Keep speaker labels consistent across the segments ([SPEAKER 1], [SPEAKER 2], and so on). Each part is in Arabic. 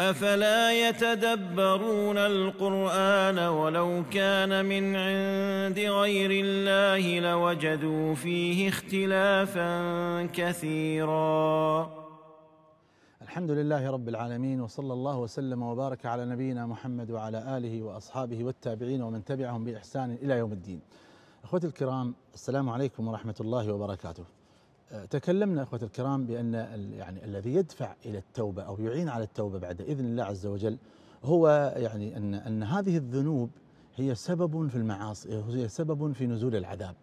[SPEAKER 1] أفلا يتدبرون القرآن ولو كان من عند غير الله لوجدوا فيه اختلافا كثيرا الحمد لله رب العالمين وصلى الله وسلم وبارك على نبينا محمد وعلى آله وأصحابه والتابعين ومن تبعهم بإحسان إلى يوم الدين أخوتي الكرام السلام عليكم ورحمة الله وبركاته تكلمنا اخوتي الكرام بان يعني الذي يدفع الى التوبه او يعين على التوبه بعد اذن الله عز وجل هو يعني ان ان هذه الذنوب هي سبب في المعاصي هي سبب في نزول العذاب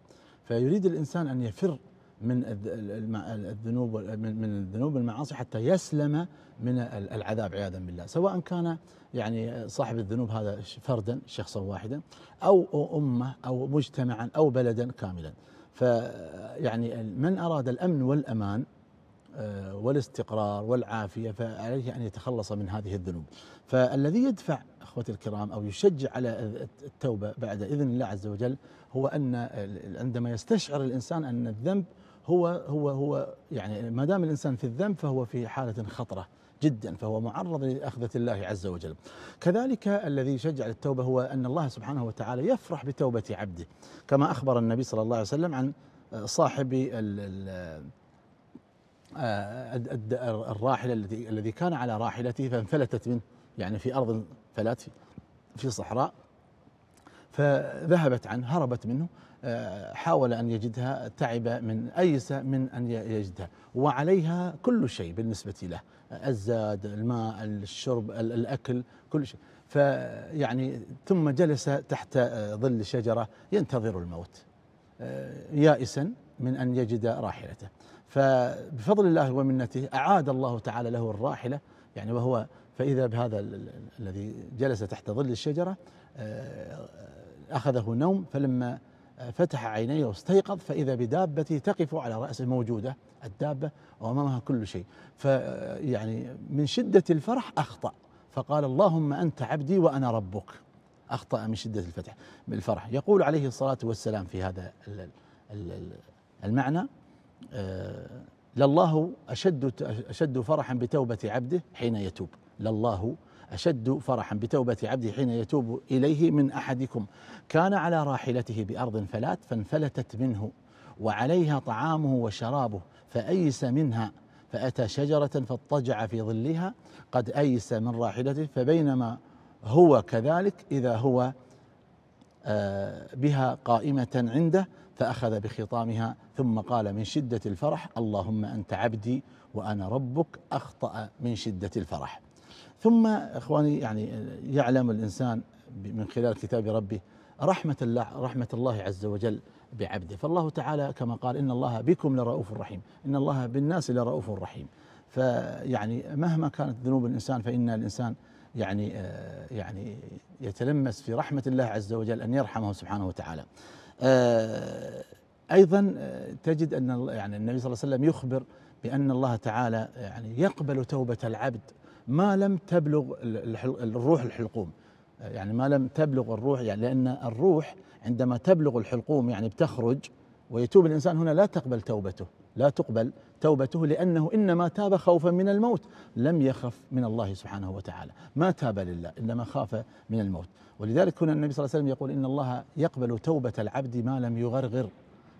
[SPEAKER 1] فيريد الانسان ان يفر من الذنوب من الذنوب المعاصي حتى يسلم من العذاب عياذا بالله سواء كان يعني صاحب الذنوب هذا فردا شخصا واحدا او امه او مجتمعا او بلدا كاملا فيعني من أراد الأمن والأمان آه، والاستقرار والعافية فعليه أن يتخلص من هذه الذنوب فالذي يدفع أخوتي الكرام أو يشجع على التوبة بعد إذن الله عز وجل هو أن عندما يستشعر الإنسان أن الذنب هو هو هو يعني ما دام الانسان في الذنب فهو في حاله خطره جدا فهو معرض لأخذة الله عز وجل كذلك الذي شجع للتوبة هو أن الله سبحانه وتعالى يفرح بتوبة عبده كما أخبر النبي صلى الله عليه وسلم عن صاحب آه، الراحلة الذي الذي كان على راحلته فانفلتت منه يعني في أرض فلات في صحراء فذهبت عنه هربت منه آه، حاول أن يجدها تعب من أيس من أن يجدها وعليها كل شيء بالنسبة له الزاد الماء الشرب الأكل كل شيء فيعني ثم جلس تحت آه، ظل شجرة ينتظر الموت آه، يائسا من أن يجد راحلته فبفضل الله ومنته أعاد الله تعالى له الراحلة يعني وهو فإذا بهذا الذي جلس تحت ظل الشجرة أخذه نوم فلما فتح عينيه واستيقظ فإذا بدابته تقف على رأسه موجودة الدابة وأمامها كل شيء فيعني من شدة الفرح أخطأ فقال اللهم أنت عبدي وأنا ربك أخطأ من شدة الفتح الفرح يقول عليه الصلاة والسلام في هذا المعنى آه، لله أشد أشد فرحا بتوبة عبده حين يتوب لله أشد فرحا بتوبة عبده حين يتوب إليه من أحدكم كان على راحلته بأرض فلات فانفلتت منه وعليها طعامه وشرابه فأيس منها فأتى شجرة فاضطجع في ظلها قد أيس من راحلته فبينما هو كذلك إذا هو آه، بها قائمة عنده فأخذ بخطامها ثم قال من شدة الفرح اللهم أنت عبدي وأنا ربك أخطأ من شدة الفرح ثم اخواني يعني يعلم الانسان من خلال كتاب ربه رحمة الله رحمة الله عز وجل بعبده، فالله تعالى كما قال ان الله بكم لرؤوف رحيم، ان الله بالناس لرؤوف رحيم. فيعني مهما كانت ذنوب الانسان فان الانسان يعني آه، يعني يتلمس في رحمة الله عز وجل ان يرحمه سبحانه وتعالى. آه، ايضا آه، تجد ان يعني النبي صلى الله عليه وسلم يخبر بان الله تعالى يعني يقبل توبة العبد ما لم تبلغ الروح الحلقوم آه، يعني ما لم تبلغ الروح يعني لأن الروح عندما تبلغ الحلقوم يعني بتخرج ويتوب الإنسان هنا لا تقبل توبته لا تقبل توبته لأنه إنما تاب خوفا من الموت لم يخف من الله سبحانه وتعالى ما تاب لله إنما خاف من الموت ولذلك هنا النبي صلى الله عليه وسلم يقول إن الله يقبل توبة العبد ما لم يغرغر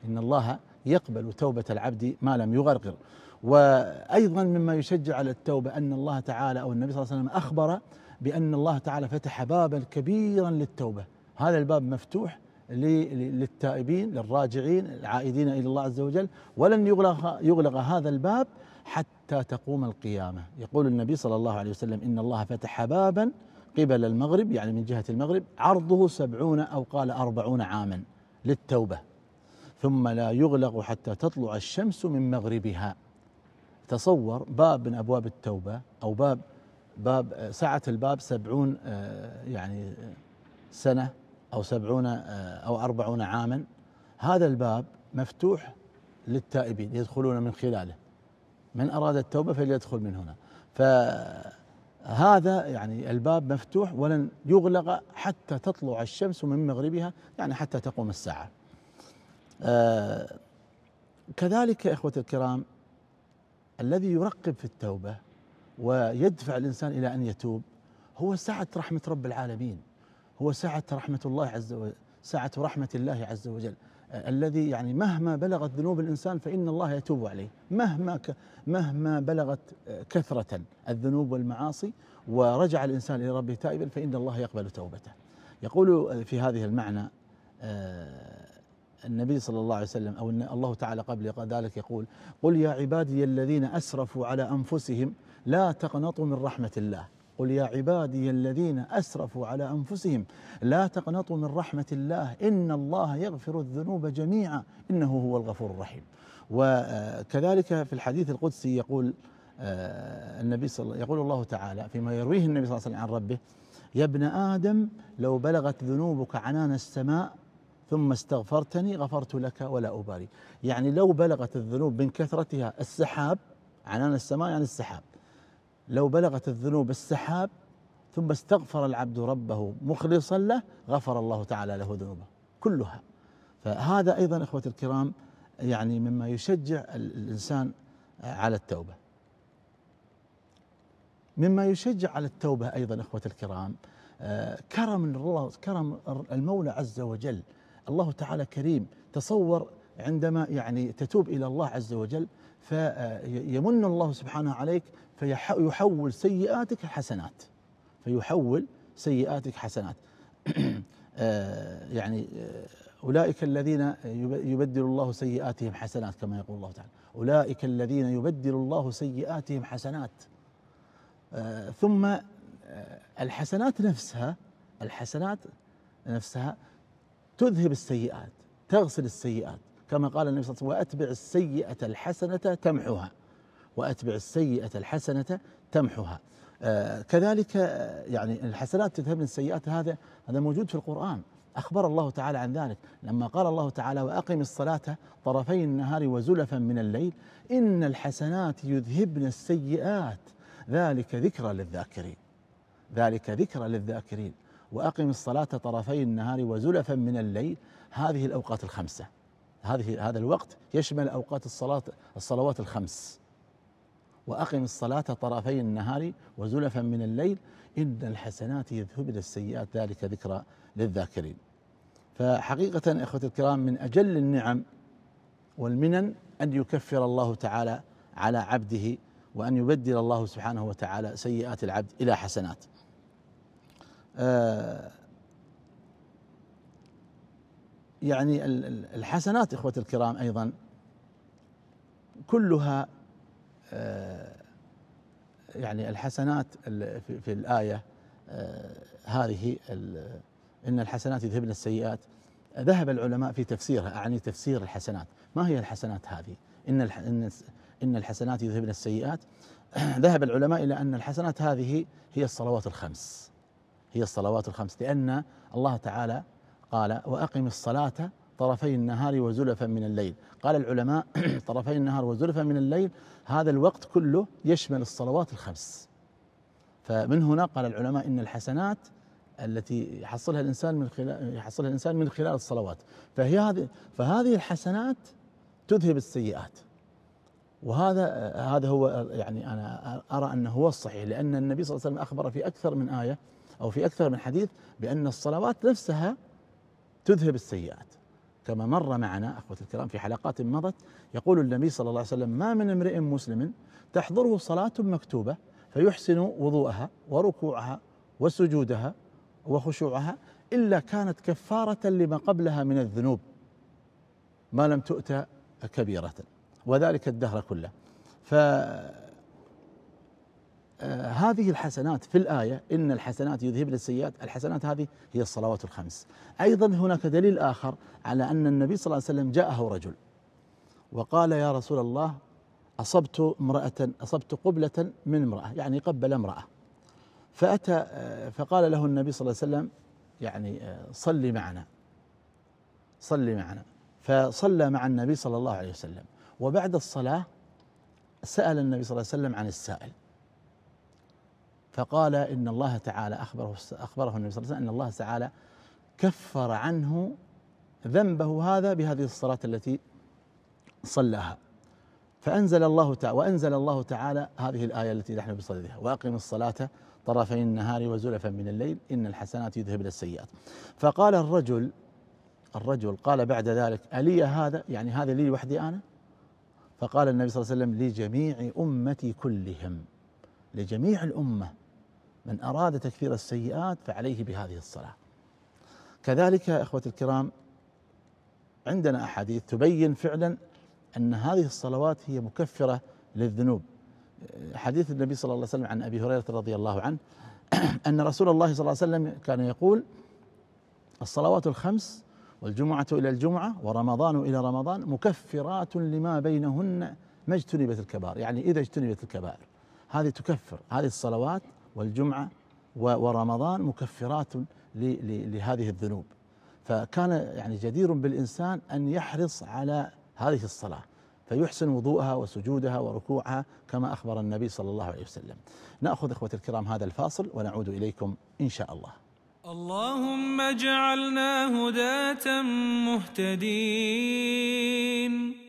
[SPEAKER 1] إن الله يقبل توبة العبد ما لم يغرغر وأيضا مما يشجع على التوبة أن الله تعالى أو النبي صلى الله عليه وسلم أخبر بأن الله تعالى فتح بابا كبيرا للتوبة هذا الباب مفتوح للتائبين للراجعين العائدين إلى الله عز وجل ولن يغلق, يغلق هذا الباب حتى تقوم القيامة يقول النبي صلى الله عليه وسلم إن الله فتح بابا قبل المغرب يعني من جهة المغرب عرضه سبعون أو قال أربعون عاما للتوبة ثم لا يغلق حتى تطلع الشمس من مغربها تصور باب من أبواب التوبة أو باب باب سعة الباب سبعون آه، يعني آه، سنة أو سبعون آه، أو أربعون عاما هذا الباب مفتوح للتائبين يدخلون من خلاله من أراد التوبة فليدخل من هنا فهذا يعني الباب مفتوح ولن يغلق حتى تطلع الشمس من مغربها يعني حتى تقوم الساعة كذلك يا إخوة الكرام الذي يرقب في التوبة ويدفع الإنسان إلى أن يتوب هو سعة رحمة رب العالمين هو سعة رحمة الله عز وجل سعة رحمة الله عز وجل الذي يعني مهما بلغت ذنوب الانسان فان الله يتوب عليه، مهما ك مهما بلغت كثرة الذنوب والمعاصي ورجع الانسان الى ربه تائبا فان الله يقبل توبته. يقول في هذه المعنى النبي صلى الله عليه وسلم أو أن الله تعالى قبل ذلك يقول قل يا عبادي الذين أسرفوا على أنفسهم لا تقنطوا من رحمة الله قل يا عبادي الذين أسرفوا على أنفسهم لا تقنطوا من رحمة الله إن الله يغفر الذنوب جميعا إنه هو الغفور الرحيم وكذلك في الحديث القدسي يقول آه، النبي صلى يقول الله تعالى فيما يرويه النبي صلى الله عليه وسلم عن ربه يا ابن آدم لو بلغت ذنوبك عنان السماء ثم استغفرتني غفرت لك ولا أبالي يعني لو بلغت الذنوب من كثرتها السحاب عنان يعني السماء يعني السحاب لو بلغت الذنوب السحاب ثم استغفر العبد ربه مخلصا له غفر الله تعالى له ذنوبه كلها فهذا أيضا إخوة الكرام يعني مما يشجع الإنسان على التوبة مما يشجع على التوبة أيضا إخوة الكرام آه، كرم الله كرم المولى عز وجل الله تعالى كريم تصور عندما يعني تتوب إلى الله عز وجل فيمن آه، الله سبحانه عليك فيحول سيئاتك حسنات فيحول سيئاتك حسنات آه، يعني آه، أولئك الذين يبدل الله سيئاتهم حسنات كما يقول الله تعالى أولئك الذين يبدل الله سيئاتهم حسنات ثم الحسنات نفسها الحسنات نفسها تذهب السيئات تغسل السيئات كما قال النبي صلى الله عليه وسلم واتبع السيئه الحسنه تمحها واتبع السيئه الحسنه تمحها آه كذلك آه، يعني الحسنات تذهب السيئات هذا هذا موجود في القرآن أخبر الله تعالى عن ذلك لما قال الله تعالى وأقم الصلاة طرفي النهار وزلفا من الليل إن الحسنات يذهبن السيئات ذلك ذكرى للذاكرين ذلك ذكرى للذاكرين وأقم الصلاة طرفي النهار وزلفا من الليل هذه الأوقات الخمسة هذه هذا الوقت يشمل أوقات الصلاة الصلوات الخمس وأقم الصلاة طرفي النهار وزلفا من الليل إن الحسنات يذهبن السيئات ذلك ذكرى للذاكرين فحقيقة إخوة الكرام من أجل النعم والمنن أن يكفر الله تعالى على عبده وأن يبدل الله سبحانه وتعالى سيئات العبد إلى حسنات آه، يعني الحسنات إخوة الكرام أيضا كلها آه، يعني الحسنات في الآية آه، هذه إن الحسنات يذهبن السيئات ذهب العلماء في تفسيرها أعني تفسير الحسنات ما هي الحسنات هذه إن إن الحسنات يذهبن السيئات ذهب العلماء إلى أن الحسنات هذه هي الصلوات الخمس هي الصلوات الخمس لأن الله تعالى قال وأقم الصلاة طرفي النهار وزلفا من الليل قال العلماء طرفي النهار وزلفا من الليل هذا الوقت كله يشمل الصلوات الخمس فمن هنا قال العلماء إن الحسنات التي يحصلها الإنسان من خلال يحصلها الإنسان من خلال الصلوات فهي هذه فهذه الحسنات تذهب السيئات وهذا هذا هو يعني انا ارى انه هو الصحيح لان النبي صلى الله عليه وسلم اخبر في اكثر من ايه أو في أكثر من حديث بأن الصلوات نفسها تذهب السيئات كما مر معنا أخوة الكرام في حلقات مضت يقول النبي صلى الله عليه وسلم ما من امرئ مسلم تحضره صلاة مكتوبة فيحسن وضوءها وركوعها وسجودها وخشوعها إلا كانت كفارة لما قبلها من الذنوب ما لم تؤت كبيرة وذلك الدهر كله ف آه، هذه الحسنات في الآية إن الحسنات يذهبن السيئات الحسنات هذه هي الصلوات الخمس أيضا هناك دليل آخر على أن النبي صلى الله عليه وسلم جاءه رجل وقال يا رسول الله أصبت امرأة أصبت قبلة من امرأة يعني قبل امرأة فأتى آه، فقال له النبي صلى الله عليه وسلم يعني آه، صلي معنا صلي معنا فصلى مع النبي صلى الله عليه وسلم وبعد الصلاة سأل النبي صلى الله عليه وسلم عن السائل فقال إن الله تعالى أخبره أخبره النبي صلى الله عليه وسلم أن الله تعالى كفر عنه ذنبه هذا بهذه الصلاة التي صلاها فأنزل الله تعالى وأنزل الله تعالى هذه الآية التي نحن بصددها وأقم الصلاة طرفي النهار وزلفا من الليل إن الحسنات يذهبن السيئات فقال الرجل الرجل قال بعد ذلك ألي هذا يعني هذا لي وحدي أنا فقال النبي صلى الله عليه وسلم لجميع أمتي كلهم لجميع الامه من اراد تكفير السيئات فعليه بهذه الصلاه. كذلك يا اخوتي الكرام عندنا احاديث تبين فعلا ان هذه الصلوات هي مكفره للذنوب. حديث النبي صلى الله عليه وسلم عن ابي هريره رضي الله عنه ان رسول الله صلى الله عليه وسلم كان يقول الصلوات الخمس والجمعة إلى الجمعة ورمضان إلى رمضان مكفرات لما بينهن ما اجتنبت الكبائر يعني إذا اجتنبت الكبائر هذه تكفر هذه الصلوات والجمعة ورمضان مكفرات لهذه الذنوب فكان يعني جدير بالإنسان أن يحرص على هذه الصلاة فيحسن وضوءها وسجودها وركوعها كما أخبر النبي صلى الله عليه وسلم نأخذ إخوة الكرام هذا الفاصل ونعود إليكم إن شاء الله اللهم اجعلنا هداة مهتدين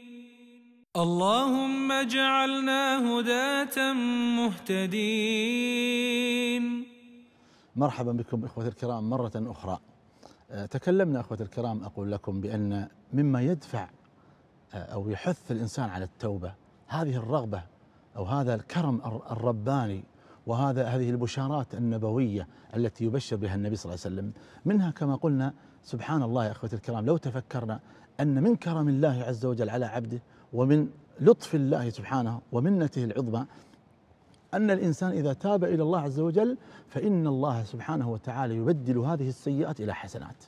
[SPEAKER 1] اللهم اجعلنا هداة مهتدين مرحبا بكم إخوة الكرام مرة أخرى أه، تكلمنا أخوة الكرام أقول لكم بأن مما يدفع أه، أو يحث الإنسان على التوبة هذه الرغبة أو هذا الكرم الرباني وهذا هذه البشارات النبوية التي يبشر بها النبي صلى الله عليه وسلم منها كما قلنا سبحان الله يا أخوة الكرام لو تفكرنا أن من كرم الله عز وجل على عبده ومن لطف الله سبحانه ومنته العظمى أن الإنسان إذا تاب إلى الله عز وجل فإن الله سبحانه وتعالى يبدل هذه السيئات إلى حسنات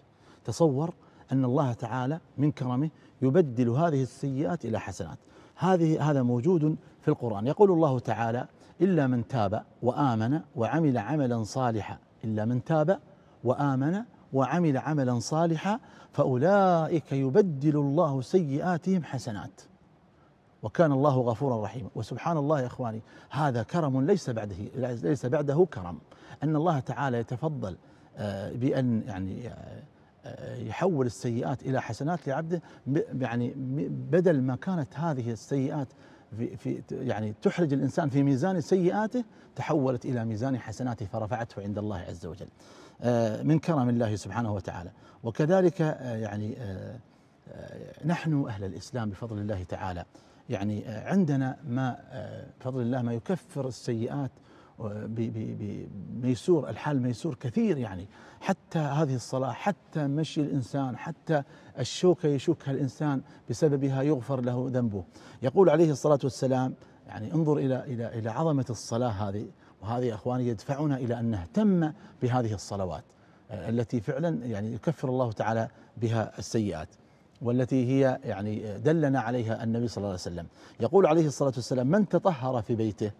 [SPEAKER 1] تصور أن الله تعالى من كرمه يبدل هذه السيئات إلى حسنات هذه هذا موجود في القرآن يقول الله تعالى إلا من تاب وآمن وعمل عملا صالحا إلا من تاب وآمن وعمل عملا صالحا فأولئك يبدل الله سيئاتهم حسنات وكان الله غفورا رحيما وسبحان الله يا إخواني هذا كرم ليس بعده ليس بعده كرم أن الله تعالى يتفضل آه، بأن يعني آه، آه، يحول السيئات إلى حسنات لعبده يعني بدل ما كانت هذه السيئات في في يعني تحرج الانسان في ميزان سيئاته تحولت الى ميزان حسناته فرفعته عند الله عز وجل. من كرم الله سبحانه وتعالى وكذلك يعني نحن أهل الإسلام بفضل الله تعالى يعني عندنا ما بفضل الله ما يكفر السيئات بميسور الحال ميسور كثير يعني حتى هذه الصلاة حتى مشي الإنسان حتى الشوكة يشوكها الإنسان بسببها يغفر له ذنبه يقول عليه الصلاة والسلام يعني انظر إلى إلى إلى عظمة الصلاة هذه وهذه إخواني يدفعنا إلى أن نهتم بهذه الصلوات التي فعلا يعني يكفر الله تعالى بها السيئات والتي هي يعني دلنا عليها النبي صلى الله عليه وسلم يقول عليه الصلاة والسلام من تطهر في بيته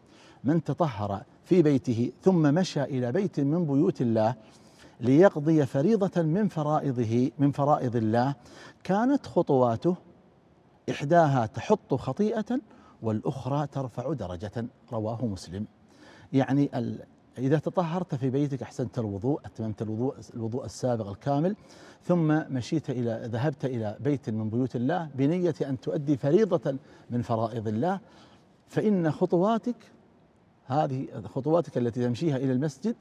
[SPEAKER 1] من تطهر في بيته ثم مشى إلى بيت من بيوت الله ليقضي فريضة من فرائضه من فرائض الله كانت خطواته إحداها تحط خطيئة والأخرى ترفع درجة رواه مسلم يعني إذا تطهرت في بيتك أحسنت الوضوء أتممت الوضوء الوضوء السابق الكامل ثم مشيت إلى ذهبت إلى بيت من بيوت الله بنية أن تؤدي فريضة من فرائض الله فإن خطواتك هذه خطواتك التي تمشيها إلى المسجد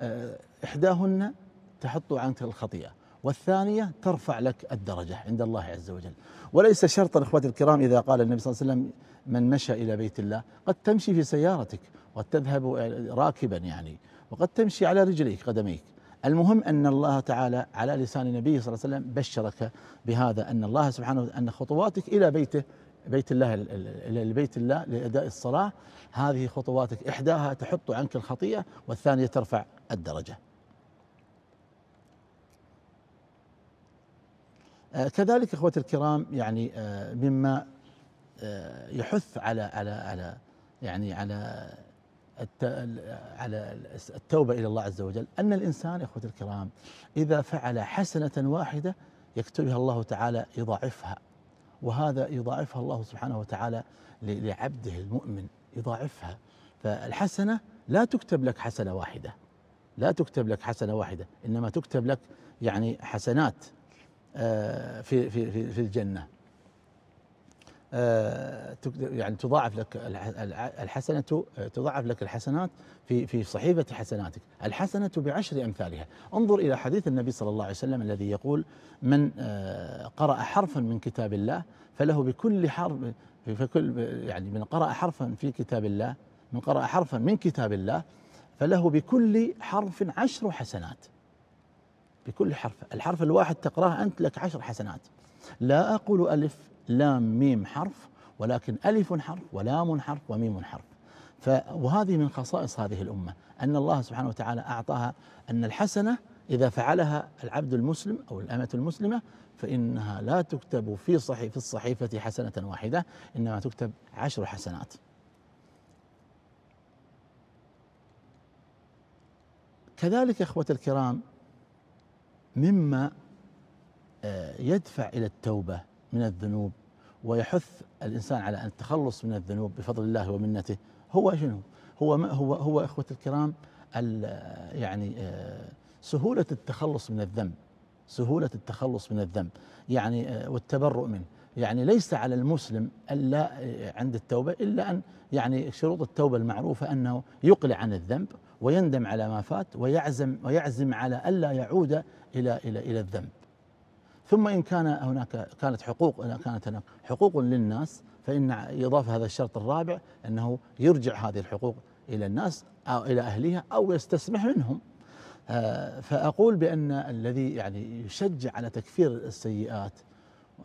[SPEAKER 1] آه، إحداهن تحط عنك الخطيئة والثانية ترفع لك الدرجة عند الله عز وجل وليس شرطا إخواتي الكرام إذا قال النبي صلى الله عليه وسلم من مشى إلى بيت الله قد تمشي في سيارتك وقد تذهب آه، راكبا يعني وقد تمشي على رجليك قدميك المهم أن الله تعالى على لسان نبيه صلى الله عليه وسلم بشرك بهذا أن الله سبحانه أن خطواتك إلى بيته بيت الله إلى بيت الله لأداء الصلاة هذه خطواتك إحداها تحط عنك الخطيئة والثانية ترفع الدرجة آه، كذلك اخوتي الكرام يعني آه، مما يحث على على على يعني على على التوبة إلى الله عز وجل أن الإنسان إخوة الكرام إذا فعل حسنة واحدة يكتبها الله تعالى يضاعفها وهذا يضاعفها الله سبحانه وتعالى لعبده المؤمن يضاعفها فالحسنة لا تكتب لك حسنة واحدة لا تكتب لك حسنة واحدة إنما تكتب لك يعني حسنات آه، في في في الجنة آه، يعني تضاعف لك الحسنة تضاعف لك الحسنات في في صحيفة حسناتك، الحسنة بعشر أمثالها، انظر إلى حديث النبي صلى الله عليه وسلم الذي يقول من آه، قرأ حرفا من كتاب الله فله بكل حرف فكل يعني من قرأ حرفا في كتاب الله من قرأ حرفا من كتاب الله فله بكل حرف عشر حسنات بكل حرف الحرف الواحد تقراه أنت لك عشر حسنات لا أقول ألف لام ميم حرف ولكن ألف حرف ولام حرف وميم حرف وهذه من خصائص هذه الأمة أن الله سبحانه وتعالى أعطاها أن الحسنة إذا فعلها العبد المسلم أو الأمة المسلمة فإنها لا تكتب في صحيفة الصحيفة حسنة واحدة إنما تكتب عشر حسنات كذلك إخوة الكرام مما آه، يدفع إلى التوبة من الذنوب ويحث الإنسان على التخلص من الذنوب بفضل الله ومنته هو شنو هو ما هو هو اخوتي الكرام يعني آه، سهولة التخلص من الذنب سهولة التخلص من الذنب يعني آه، والتبرؤ منه يعني ليس على المسلم الا آه، عند التوبه الا ان يعني شروط التوبه المعروفه انه يقلع عن الذنب ويندم على ما فات ويعزم ويعزم على الا يعود الى الى الى الذنب ثم إن كان هناك كانت حقوق كانت هناك حقوق للناس فإن يضاف هذا الشرط الرابع أنه يرجع هذه الحقوق إلى الناس أو إلى أهلها أو يستسمح منهم آه، فأقول بأن الذي يعني يشجع على تكفير السيئات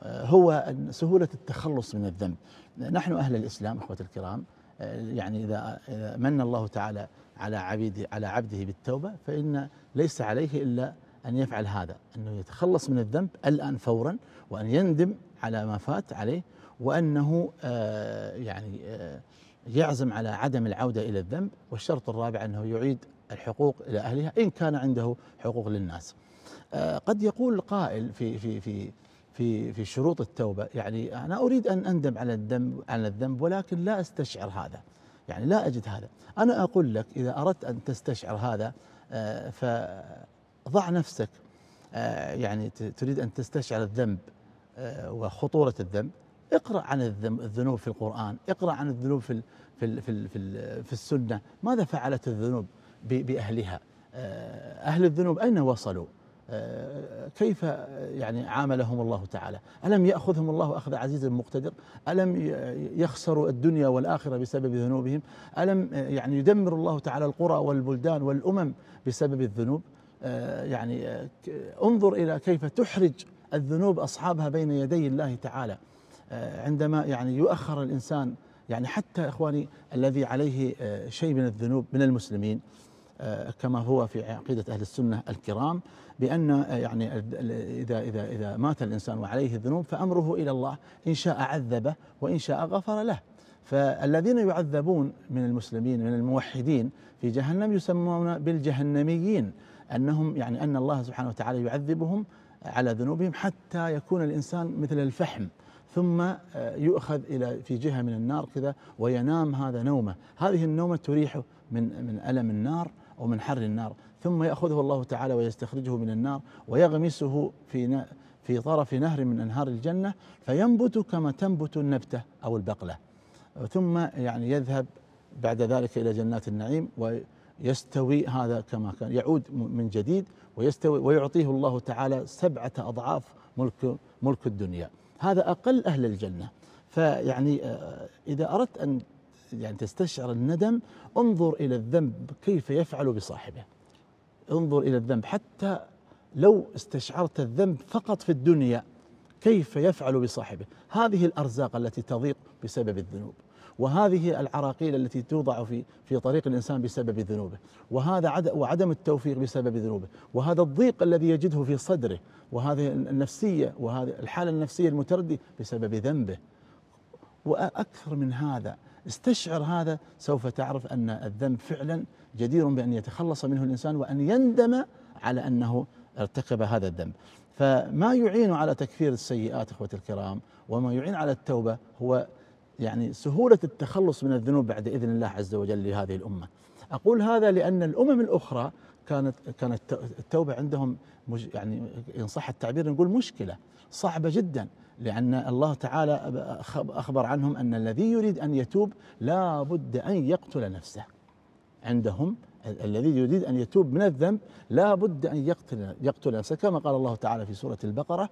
[SPEAKER 1] آه، هو سهولة التخلص من الذنب نحن أهل الإسلام أخوتي الكرام آه، يعني إذا من الله تعالى على عبيده على عبده بالتوبة فإن ليس عليه إلا أن يفعل هذا أنه يتخلص من الذنب الآن فورا وأن يندم على ما فات عليه وأنه آه، يعني آه، يعزم على عدم العودة إلى الذنب والشرط الرابع أنه يعيد الحقوق إلى أهلها إن كان عنده حقوق للناس آه، قد يقول قائل في في في في في شروط التوبه يعني انا اريد ان اندم على الذنب على الذنب ولكن لا استشعر هذا يعني لا اجد هذا انا اقول لك اذا اردت ان تستشعر هذا ف ضع نفسك آه، يعني تريد أن تستشعر الذنب آه، وخطورة الذنب اقرأ عن الذنوب في القرآن اقرأ عن الذنوب في في في في السنة ماذا فعلت الذنوب بأهلها آه، أهل الذنوب أين وصلوا كيف يعني عاملهم الله تعالى ألم يأخذهم الله أخذ عزيز مقتدر ألم يخسروا الدنيا والآخرة بسبب ذنوبهم ألم يعني يدمر الله تعالى القرى والبلدان والأمم بسبب الذنوب آه، يعني آه، انظر إلى كيف تحرج الذنوب أصحابها بين يدي الله تعالى آه، عندما يعني يؤخر الإنسان يعني حتى إخواني الذي عليه شيء من الذنوب من المسلمين كما هو في عقيدة أهل السنة الكرام بأن يعني إذا إذا إذا مات الإنسان وعليه ذنوب فأمره إلى الله إن شاء عذبه وإن شاء غفر له فالذين يعذبون من المسلمين من الموحدين في جهنم يسمون بالجهنميين أنهم يعني أن الله سبحانه وتعالى يعذبهم على ذنوبهم حتى يكون الإنسان مثل الفحم ثم آه، يؤخذ إلى في جهة من النار كذا وينام هذا نومة هذه النومة تريحه من من ألم النار أو من حر النار ثم يأخذه الله تعالى ويستخرجه من النار ويغمسه في في طرف نهر من أنهار الجنة فينبت كما تنبت النبتة أو البقلة ثم يعني يذهب بعد ذلك إلى جنات النعيم و يستوي هذا كما كان يعود من جديد ويستوي ويعطيه الله تعالى سبعة أضعاف ملك ملك الدنيا هذا أقل أهل الجنة فيعني آه، إذا أردت أن يعني تستشعر الندم انظر إلى الذنب كيف يفعل بصاحبه انظر إلى الذنب حتى لو استشعرت الذنب فقط في الدنيا كيف يفعل بصاحبه هذه الأرزاق التي تضيق بسبب الذنوب وهذه العراقيل التي توضع في في طريق الانسان بسبب ذنوبه وهذا وعدم التوفيق بسبب ذنوبه وهذا الضيق الذي يجده في صدره وهذه النفسيه وهذه الحاله النفسيه المتردي بسبب ذنبه واكثر من هذا استشعر هذا سوف تعرف ان الذنب فعلا جدير بان يتخلص منه الانسان وان يندم على انه ارتكب هذا الذنب فما يعين على تكفير السيئات اخوتي الكرام وما يعين على التوبه هو يعني سهولة التخلص من الذنوب بعد إذن الله عز وجل لهذه الأمة أقول هذا لأن الأمم الأخرى كانت كانت التوبة عندهم يعني إن صح التعبير نقول مشكلة صعبة جدا لأن الله تعالى أخبر عنهم أن الذي يريد أن يتوب لا بد أن يقتل نفسه عندهم الذي يريد أن يتوب من الذنب لا بد أن يقتل, يقتل نفسه كما قال الله تعالى في سورة البقرة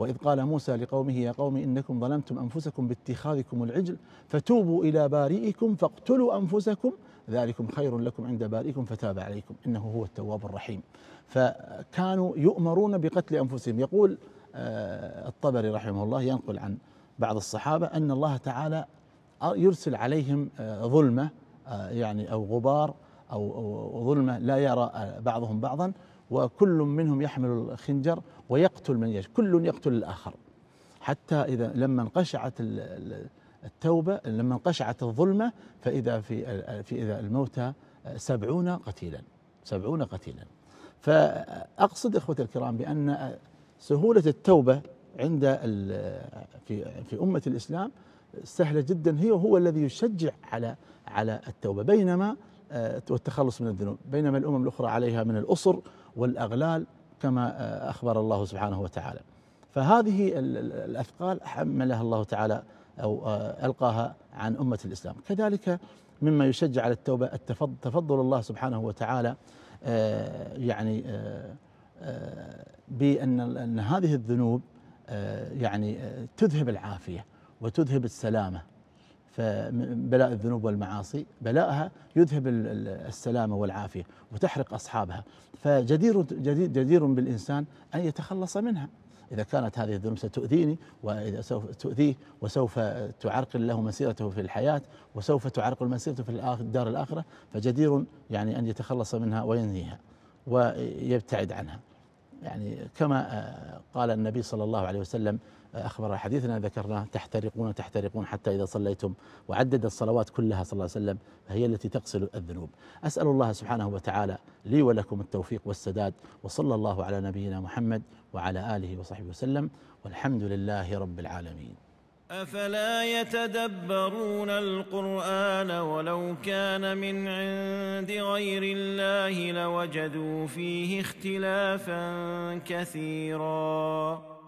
[SPEAKER 1] وإذ قال موسى لقومه يا قوم إنكم ظلمتم أنفسكم باتخاذكم العجل فتوبوا إلى بارئكم فاقتلوا أنفسكم ذلكم خير لكم عند بارئكم فتاب عليكم إنه هو التواب الرحيم فكانوا يؤمرون بقتل أنفسهم يقول آه، الطبري رحمه الله ينقل عن بعض الصحابة أن الله تعالى يرسل عليهم آه، ظلمة آه، يعني أو غبار أو ظلمة لا يرى بعضهم بعضا وكل منهم يحمل الخنجر ويقتل من يشاء كل يقتل الآخر حتى إذا لما انقشعت التوبة لما انقشعت الظلمة فإذا في, في إذا الموتى آه، سبعون قتيلا سبعون قتيلا فأقصد إخوتي الكرام بأن آه، سهولة التوبة عند في في أمة الإسلام سهلة جدا هي هو الذي يشجع على على التوبة بينما آه، والتخلص من الذنوب بينما الأمم الأخرى عليها من الأسر والأغلال كما آه، أخبر الله سبحانه وتعالى فهذه الأثقال حملها الله تعالى أو آه، ألقاها عن أمة الإسلام كذلك مما يشجع على التوبة تفضل الله سبحانه وتعالى آه، يعني بأن أن هذه الذنوب يعني تذهب العافية وتذهب السلامة فبلاء الذنوب والمعاصي بلاءها يذهب السلامة والعافية وتحرق أصحابها فجدير جدير بالإنسان أن يتخلص منها إذا كانت هذه الذنوب ستؤذيني وإذا سوف تؤذيه وسوف تعرقل له مسيرته في الحياة وسوف تعرقل مسيرته في الدار الآخرة فجدير يعني أن يتخلص منها وينهيها ويبتعد عنها يعني كما آه، قال النبي صلى الله عليه وسلم أخبر حديثنا ذكرناه تحترقون تحترقون حتى إذا صليتم وعدد الصلوات كلها صلى الله عليه وسلم فهي التي تغسل الذنوب أسأل الله سبحانه وتعالى لي ولكم التوفيق والسداد وصلى الله على نبينا محمد وعلى آله وصحبه وسلم والحمد لله رب العالمين أفلا يتدبرون القرآن ولو كان من عند غير الله لوجدوا فيه اختلافا كثيرا